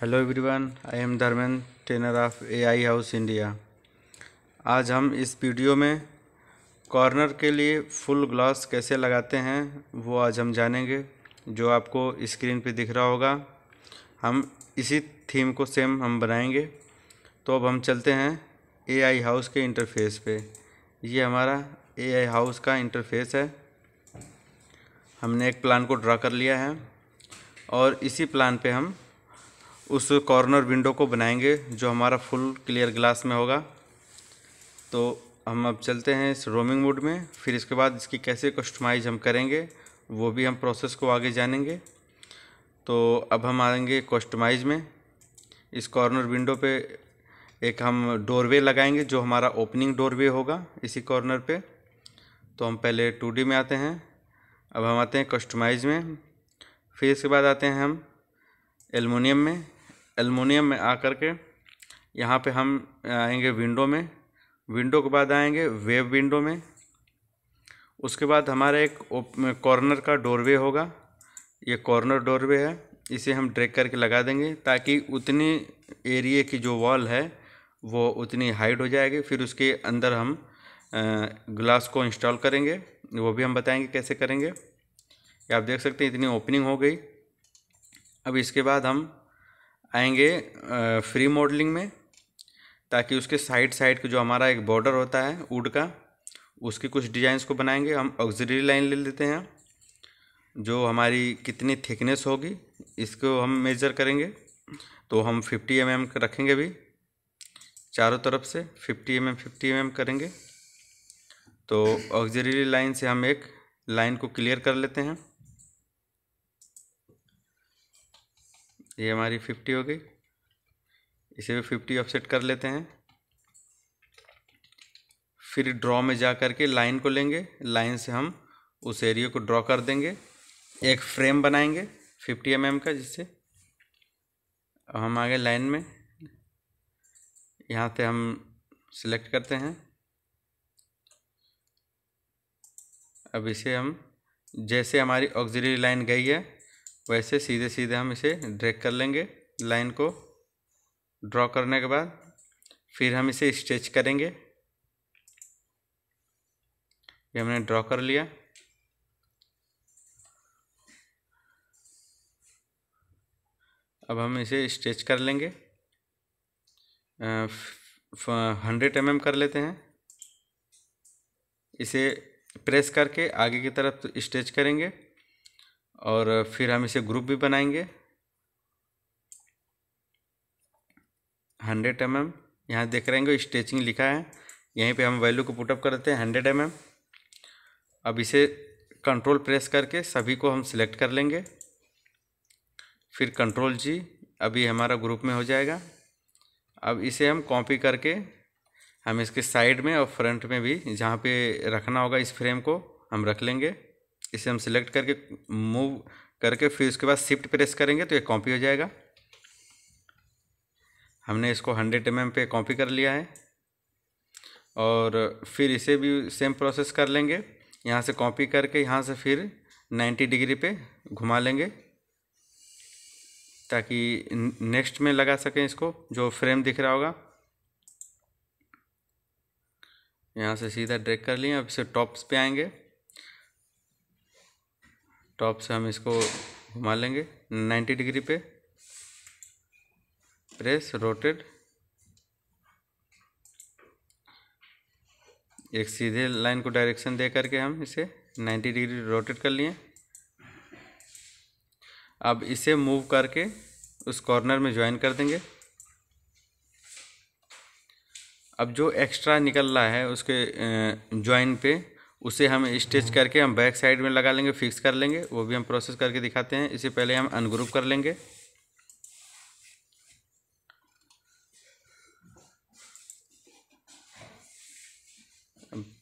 hello everyone I am Dharmendra trainer of AI house India आज हम इस वीडियो में कॉर्नर के लिए फुल ग्लास कैसे लगाते हैं वो आज हम जानेंगे जो आपको स्क्रीन पे दिख रहा होगा हम इसी थीम को सेम हम बनाएंगे तो अब हम चलते हैं एआई हाउस के इंटरफेस पे ये हमारा एआई हाउस का इंटरफेस है हमने एक प्लान को ड्रा कर लिया है और इसी प्लान पे हम उस कॉर्नर विंडो को बनाएंगे जो हमारा फुल क्लियर ग्लास में होगा तो हम अब चलते हैं इस रोमिंग मोड में फिर इसके बाद इसकी कैसे कस्टमाइज हम करेंगे वो भी हम प्रोसेस को आगे जानेंगे तो अब हम आएंगे कस्टमाइज में इस कॉर्नर विंडो पे एक हम डोरवे लगाएंगे जो हमारा ओपनिंग डोरवे होगा इसी कॉर्नर पे तो हम पहले टू में आते हैं अब हम आते हैं कस्टमाइज में फिर इसके बाद आते हैं हम एलमोनियम में एलमोनियम में आकर के यहाँ पे हम आएंगे विंडो में विंडो के बाद आएंगे वेब विंडो में उसके बाद हमारा एक कॉर्नर का डोरवे होगा ये कॉर्नर डोरवे है इसे हम ड्रैग करके लगा देंगे ताकि उतनी एरिए की जो वॉल है वो उतनी हाइट हो जाएगी फिर उसके अंदर हम ग्लास को इंस्टॉल करेंगे वो भी हम बताएंगे कैसे करेंगे आप देख सकते हैं इतनी ओपनिंग हो गई अब इसके बाद हम आएंगे फ्री मॉडलिंग में ताकि उसके साइड साइड का जो हमारा एक बॉर्डर होता है वुड का उसकी कुछ डिजाइंस को बनाएंगे हम ऑक्जरी लाइन ले लेते हैं जो हमारी कितनी थिकनेस होगी इसको हम मेजर करेंगे तो हम 50 एम mm रखेंगे भी चारों तरफ से 50 एम mm, 50 एम mm करेंगे तो ऑक्जरी लाइन से हम एक लाइन को क्लियर कर लेते हैं ये हमारी फिफ्टी हो गई इसे भी फिफ्टी ऑफसेट कर लेते हैं फिर ड्रॉ में जा कर के लाइन को लेंगे लाइन से हम उस एरिया को ड्रॉ कर देंगे एक फ्रेम बनाएंगे फिफ्टी एम एम का जिससे हम आगे लाइन में यहाँ से हम सिलेक्ट करते हैं अब इसे हम जैसे हमारी ऑक्सिलरी लाइन गई है वैसे सीधे सीधे हम इसे ड्रैग कर लेंगे लाइन को ड्रॉ करने के बाद फिर हम इसे स्ट्रेच करेंगे ये हमने ड्रॉ कर लिया अब हम इसे स्ट्रेच कर लेंगे हंड्रेड एम mm कर लेते हैं इसे प्रेस करके आगे की तरफ स्ट्रेच करेंगे और फिर हम इसे ग्रुप भी बनाएंगे हंड्रेड एम एम यहाँ देख रहे हैं स्टेचिंग लिखा है यहीं पे हम वैल्यू को पुटअप करते हैं हंड्रेड एम एम अब इसे कंट्रोल प्रेस करके सभी को हम सिलेक्ट कर लेंगे फिर कंट्रोल जी अभी हमारा ग्रुप में हो जाएगा अब इसे हम कॉपी करके हम इसके साइड में और फ्रंट में भी जहाँ पे रखना होगा इस फ्रेम को हम रख लेंगे इसे हम सिलेक्ट करके मूव करके फिर उसके बाद शिफ्ट प्रेस करेंगे तो ये कॉपी हो जाएगा हमने इसको हंड्रेड एम पे कॉपी कर लिया है और फिर इसे भी सेम प्रोसेस कर लेंगे यहाँ से कॉपी करके यहाँ से फिर नाइन्टी डिग्री पे घुमा लेंगे ताकि नेक्स्ट में लगा सकें इसको जो फ्रेम दिख रहा होगा यहाँ से सीधा ड्रैग कर लिए अब इसे टॉप्स पे आएंगे टॉप से हम इसको घुमा लेंगे 90 डिग्री पे प्रेस रोटेड एक सीधे लाइन को डायरेक्शन दे करके हम इसे 90 डिग्री रोटेट कर लिए अब इसे मूव करके उस कॉर्नर में ज्वाइन कर देंगे अब जो एक्स्ट्रा निकल रहा है उसके ज्वाइन पे उसे हम स्टिच करके हम बैक साइड में लगा लेंगे फिक्स कर लेंगे वो भी हम प्रोसेस करके दिखाते हैं इसे पहले हम अनग्रुप कर लेंगे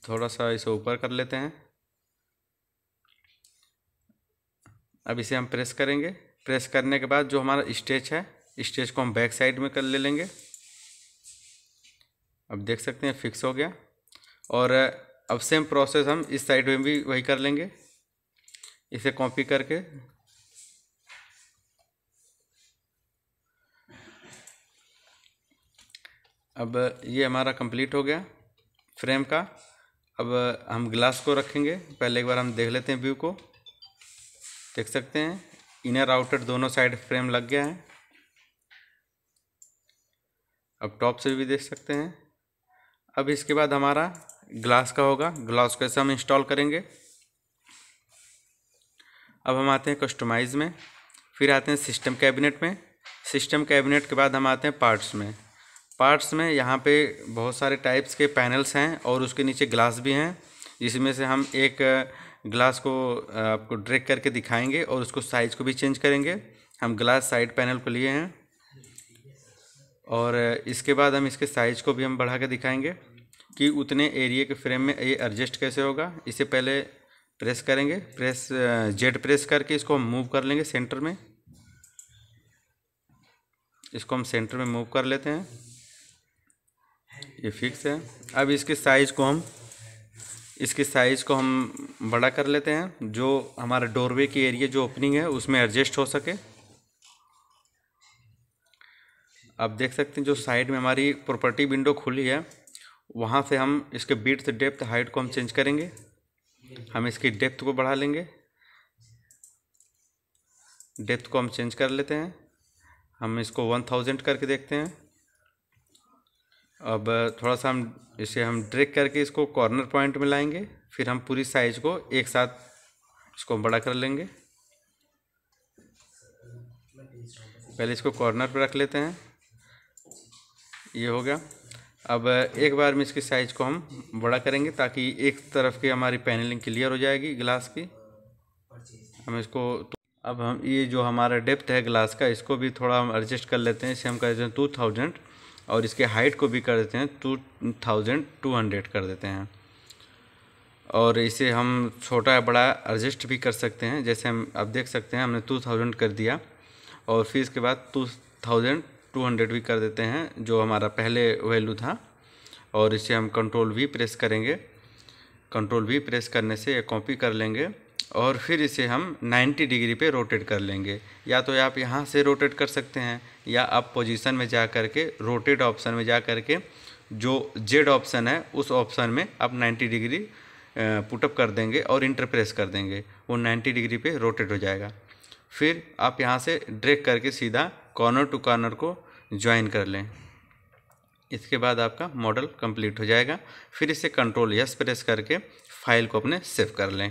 थोड़ा सा इसे ऊपर कर लेते हैं अब इसे हम प्रेस करेंगे प्रेस करने के बाद जो हमारा स्टेच है स्टेच को हम बैक साइड में कर ले लेंगे अब देख सकते हैं फिक्स हो गया और अब सेम प्रोसेस हम इस साइड में भी वही कर लेंगे इसे कॉपी करके अब ये हमारा कंप्लीट हो गया फ्रेम का अब हम ग्लास को रखेंगे पहले एक बार हम देख लेते हैं व्यू को देख सकते हैं इनर आउटर दोनों साइड फ्रेम लग गया है अब टॉप से भी देख सकते हैं अब इसके बाद हमारा ग्लास का होगा ग्लास कैसे हम इंस्टॉल करेंगे अब हम आते हैं कस्टमाइज़ में फिर आते हैं सिस्टम कैबिनेट में सिस्टम कैबिनेट के बाद हम आते हैं पार्ट्स में पार्ट्स में यहाँ पे बहुत सारे टाइप्स के पैनल्स हैं और उसके नीचे ग्लास भी हैं जिसमें से हम एक ग्लास को आपको ड्रेक करके दिखाएंगे और उसको साइज़ को भी चेंज करेंगे हम ग्लास साइड पैनल को लिए हैं और इसके बाद हम इसके साइज़ को भी हम बढ़ा के दिखाएंगे कि उतने एरिया के फ्रेम में ये एडजस्ट कैसे होगा इसे पहले प्रेस करेंगे प्रेस जेड प्रेस करके इसको हम मूव कर लेंगे सेंटर में इसको हम सेंटर में मूव कर लेते हैं ये फिक्स है अब इसके साइज़ को हम इसके साइज़ को हम बड़ा कर लेते हैं जो हमारा डोरवे की एरिया जो ओपनिंग है उसमें एडजस्ट हो सके आप देख सकते हैं जो साइड में हमारी प्रॉपर्टी विंडो खुली है वहाँ से हम इसके बीट से डेप्थ हाइट को हम चेंज करेंगे हम इसकी डेप्थ को बढ़ा लेंगे डेप्थ को हम चेंज कर लेते हैं हम इसको वन थाउजेंड करके देखते हैं अब थोड़ा सा हम इसे हम ड्रेक करके इसको कॉर्नर पॉइंट में लाएंगे फिर हम पूरी साइज को एक साथ इसको बड़ा कर लेंगे पहले इसको कॉर्नर पर रख लेते हैं ये हो गया अब एक बार में इसके साइज़ को हम बड़ा करेंगे ताकि एक तरफ की हमारी पैनलिंग क्लियर हो जाएगी ग्लास की हम इसको तो- अब हम ये जो हमारा डेप्थ है ग्लास का इसको भी थोड़ा हम एडजस्ट कर लेते हैं इसे हम कर देते हैं टू थाउजेंड और इसके हाइट को भी कर देते हैं टू थाउजेंड टू हंड्रेड कर देते हैं और इसे हम छोटा या बड़ा एडजस्ट भी कर सकते हैं जैसे हम अब देख सकते हैं हमने टू थाउजेंड कर दिया और फिर इसके बाद टू थाउजेंड टू हंड्रेड भी कर देते हैं जो हमारा पहले वैल्यू था और इसे हम कंट्रोल भी प्रेस करेंगे कंट्रोल भी प्रेस करने से कॉपी कर लेंगे और फिर इसे हम 90 डिग्री पे रोटेट कर लेंगे या तो आप यहाँ से रोटेट कर सकते हैं या आप पोजीशन में जा कर के रोटेट ऑप्शन में जा कर के जो जेड ऑप्शन है उस ऑप्शन में आप 90 डिग्री पुटअप कर देंगे और इंटरप्रेस कर देंगे वो 90 डिग्री पे रोटेट हो जाएगा फिर आप यहाँ से ड्रैग करके सीधा कॉर्नर टू कॉर्नर को ज्वाइन कर लें इसके बाद आपका मॉडल कंप्लीट हो जाएगा फिर इसे कंट्रोल यस प्रेस करके फाइल को अपने सेव कर लें